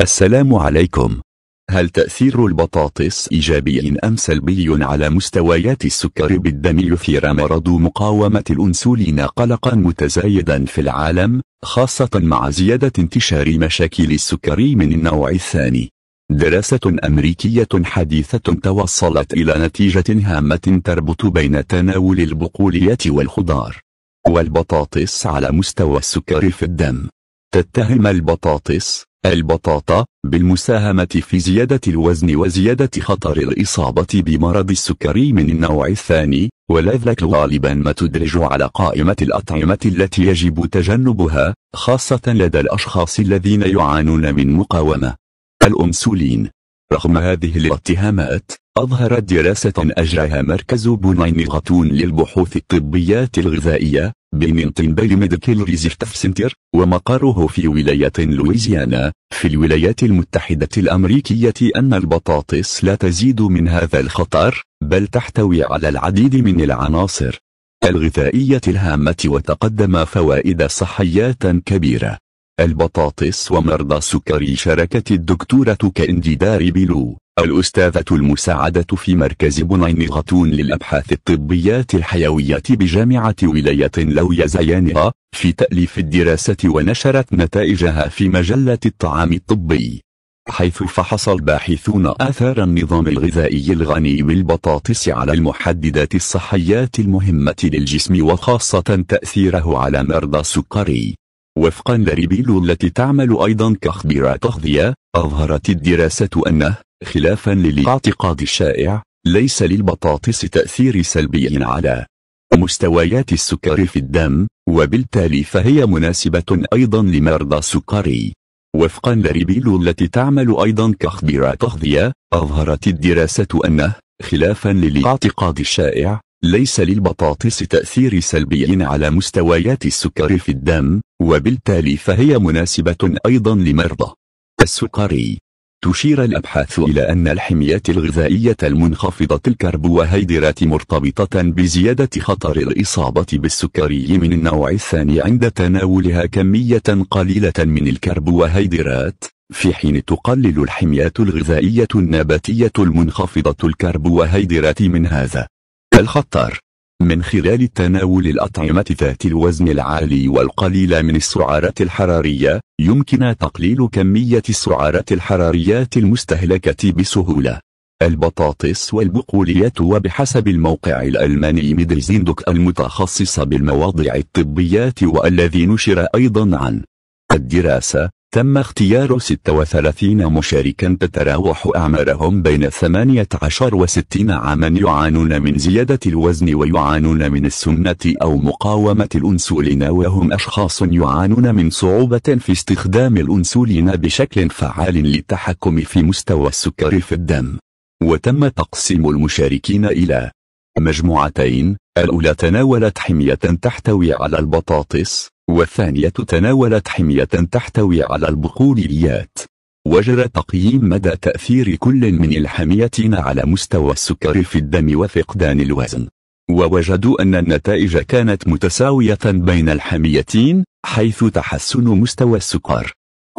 السلام عليكم هل تأثير البطاطس إيجابي أم سلبي على مستويات السكر بالدم يثير مرض مقاومة الأنسولين قلقا متزايدا في العالم خاصة مع زيادة انتشار مشاكل السكري من النوع الثاني دراسة أمريكية حديثة توصلت إلى نتيجة هامة تربط بين تناول البقوليات والخضار والبطاطس على مستوى السكر في الدم تتهم البطاطس البطاطا بالمساهمة في زيادة الوزن وزيادة خطر الإصابة بمرض السكري من النوع الثاني ولذلك غالبا ما تدرج على قائمة الأطعمة التي يجب تجنبها خاصة لدى الأشخاص الذين يعانون من مقاومة الأنسولين رغم هذه الاتهامات أظهرت دراسة أجرها مركز بنين غتون للبحوث الطبية الغذائية بمنطن بالي ميديكال ريزيرتف سنتر ومقره في ولاية لويزيانا في الولايات المتحدة الأمريكية أن البطاطس لا تزيد من هذا الخطر بل تحتوي على العديد من العناصر الغذائية الهامة وتقدم فوائد صحية كبيرة البطاطس ومرضى سكري شاركت الدكتورة كانديدار بيلو الأستاذة المساعدة في مركز بنين غتون للأبحاث الطبية الحيوية بجامعة ولاية لويا زيانها في تأليف الدراسة ونشرت نتائجها في مجلة الطعام الطبي حيث فحص الباحثون آثار النظام الغذائي الغني بالبطاطس على المحددات الصحية المهمة للجسم وخاصة تأثيره على مرضى السكري وفقا لريبيلو التي تعمل أيضا كخبيرة تغذية أظهرت الدراسة أنه خلافا للاعتقاد الشائع ليس للبطاطس تأثير سلبي على مستويات السكر في الدم وبالتالي فهي مناسبة أيضا لمرضى السكري وفقا لريبيلو التي تعمل أيضا كخبيرة تغذية أظهرت الدراسة أنه خلافا للاعتقاد الشائع ليس للبطاطس تأثير سلبي على مستويات السكر في الدم وبالتالي فهي مناسبة أيضا لمرضى السكري تشير الأبحاث إلى أن الحميات الغذائية المنخفضة الكربوهيدرات مرتبطة بزيادة خطر الإصابة بالسكري من النوع الثاني عند تناولها كمية قليلة من الكربوهيدرات في حين تقلل الحميات الغذائية النباتية المنخفضة الكربوهيدرات من هذا الخطر من خلال تناول الأطعمة ذات الوزن العالي والقليل من السعرات الحرارية يمكن تقليل كمية السعرات الحرارية المستهلكة بسهولة البطاطس والبقوليات وبحسب الموقع الألماني ميدلزيندوك المتخصص بالمواضيع الطبية والذي نشر أيضا عن الدراسة تم اختيار 36 مشاركا تتراوح أعمارهم بين 18 و 60 عاما يعانون من زيادة الوزن ويعانون من السمنة أو مقاومة الأنسولين وهم أشخاص يعانون من صعوبة في استخدام الأنسولين بشكل فعال للتحكم في مستوى السكر في الدم وتم تقسيم المشاركين إلى مجموعتين الأولى تناولت حمية تحتوي على البطاطس والثانية تناولت حمية تحتوي على البقوليات وجرى تقييم مدى تأثير كل من الحميتين على مستوى السكر في الدم وفقدان الوزن ووجدوا أن النتائج كانت متساوية بين الحميتين حيث تحسن مستوى السكر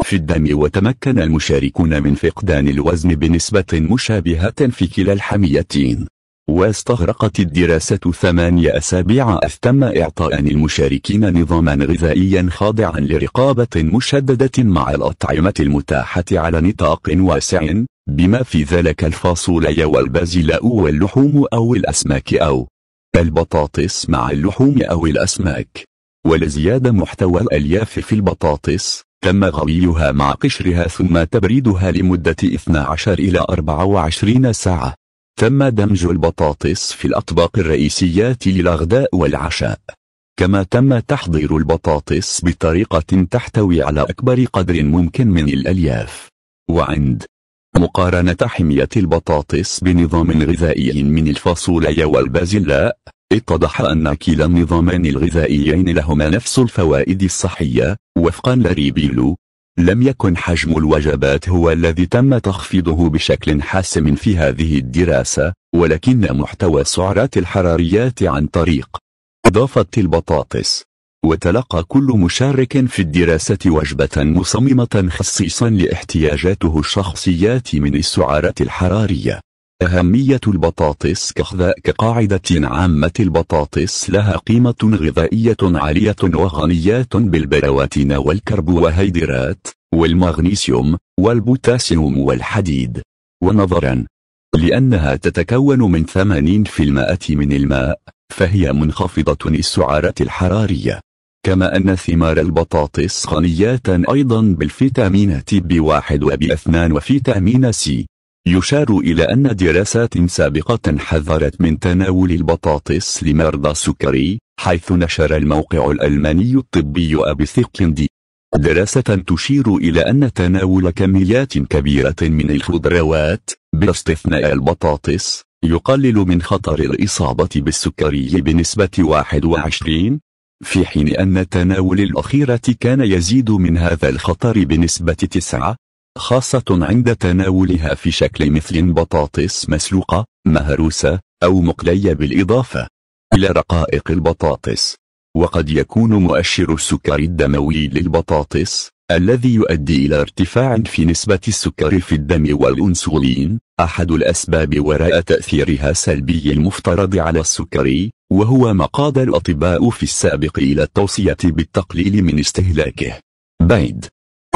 في الدم وتمكن المشاركون من فقدان الوزن بنسبة مشابهة في كلا الحميتين واستغرقت الدراسة ثمانية أسابيع تم إعطاء المشاركين نظاما غذائيا خاضعا لرقابة مشددة مع الأطعمة المتاحة على نطاق واسع بما في ذلك الفاصوليا والبازلاء واللحوم أو الأسماك أو البطاطس مع اللحوم أو الأسماك ولزيادة محتوى الألياف في البطاطس تم غليها مع قشرها ثم تبريدها لمدة 12 إلى 24 ساعة تم دمج البطاطس في الأطباق الرئيسية للغداء والعشاء كما تم تحضير البطاطس بطريقة تحتوي على أكبر قدر ممكن من الألياف وعند مقارنة حمية البطاطس بنظام غذائي من الفاصوليا والبازلاء اتضح أن كلا النظامين الغذائيين لهما نفس الفوائد الصحية وفقا لريبيلو لم يكن حجم الوجبات هو الذي تم تخفيضه بشكل حاسم في هذه الدراسة ولكن محتوى السعرات الحراريات عن طريق إضافة البطاطس وتلقى كل مشارك في الدراسة وجبة مصممة خصيصا لاحتياجاته الشخصية من السعرات الحرارية أهمية البطاطس كخذاء كقاعدة عامة البطاطس لها قيمة غذائية عالية وغنية بالبروتين والكربوهيدرات والمغنيسيوم والبوتاسيوم والحديد ونظرا لأنها تتكون من 80% من الماء فهي منخفضة السعرات الحرارية كما أن ثمار البطاطس غنيات أيضا بالفيتامينات B1 وب2 وفيتامين سي يشار إلى أن دراسات سابقة حذرت من تناول البطاطس لمرضى السكري حيث نشر الموقع الألماني الطبي أبي دراسة تشير إلى أن تناول كميات كبيرة من الخضروات باستثناء البطاطس يقلل من خطر الإصابة بالسكري بنسبة 21 في حين أن تناول الأخيرة كان يزيد من هذا الخطر بنسبة 9 خاصة عند تناولها في شكل مثل بطاطس مسلوقة مهروسة أو مقلية بالإضافة إلى رقائق البطاطس وقد يكون مؤشر السكر الدموي للبطاطس الذي يؤدي إلى ارتفاع في نسبة السكر في الدم والأنسولين أحد الأسباب وراء تأثيرها سلبي المفترض على السكري وهو ما قاد الأطباء في السابق إلى التوصية بالتقليل من استهلاكه بيد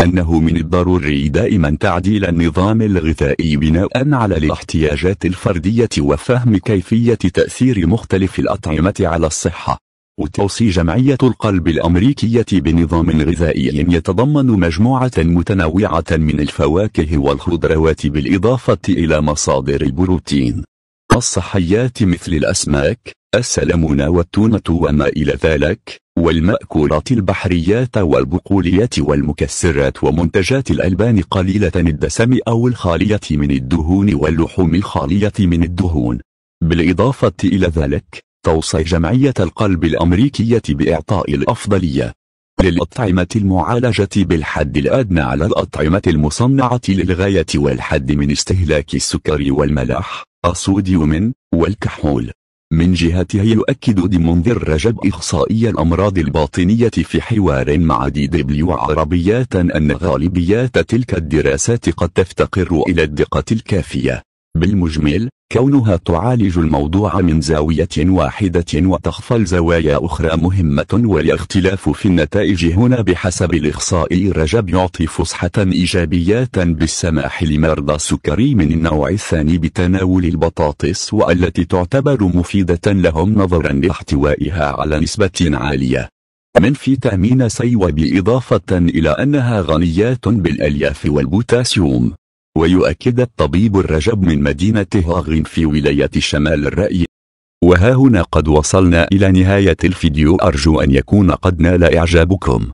أنه من الضروري دائما تعديل النظام الغذائي بناء على الاحتياجات الفردية وفهم كيفية تأثير مختلف الأطعمة على الصحة وتوصي جمعية القلب الأمريكية بنظام غذائي يتضمن مجموعة متنوعة من الفواكه والخضروات بالإضافة إلى مصادر البروتين الصحيات مثل الأسماك السلمون والتونة وما إلى ذلك والمأكولات البحريات والبقوليات والمكسرات ومنتجات الألبان قليلة الدسم أو الخالية من الدهون واللحوم الخالية من الدهون بالإضافة إلى ذلك توصي جمعية القلب الأمريكية بإعطاء الأفضلية للأطعمة المعالجة بالحد الأدنى على الأطعمة المصنعة للغاية والحد من استهلاك السكر والملح الصوديوم والكحول من جهته يؤكد ديمونذر رجب إخصائي الأمراض الباطنية في حوار مع دي دبليو عربيات أن غالبية تلك الدراسات قد تفتقر إلى الدقة الكافية بالمجمل كونها تعالج الموضوع من زاوية واحدة وتخفى الزوايا أخرى مهمة والاختلاف في النتائج هنا بحسب الإخصائي رجب يعطي فسحة إيجابية بالسماح لمرضى السكري من النوع الثاني بتناول البطاطس والتي تعتبر مفيدة لهم نظرا لاحتوائها على نسبة عالية من فيتامين سي وبإضافة إلى أنها غنيات بالألياف والبوتاسيوم ويؤكد الطبيب الرجب من مدينة هاغين في ولاية شمال الرأي وها هنا قد وصلنا إلى نهاية الفيديو أرجو أن يكون قد نال إعجابكم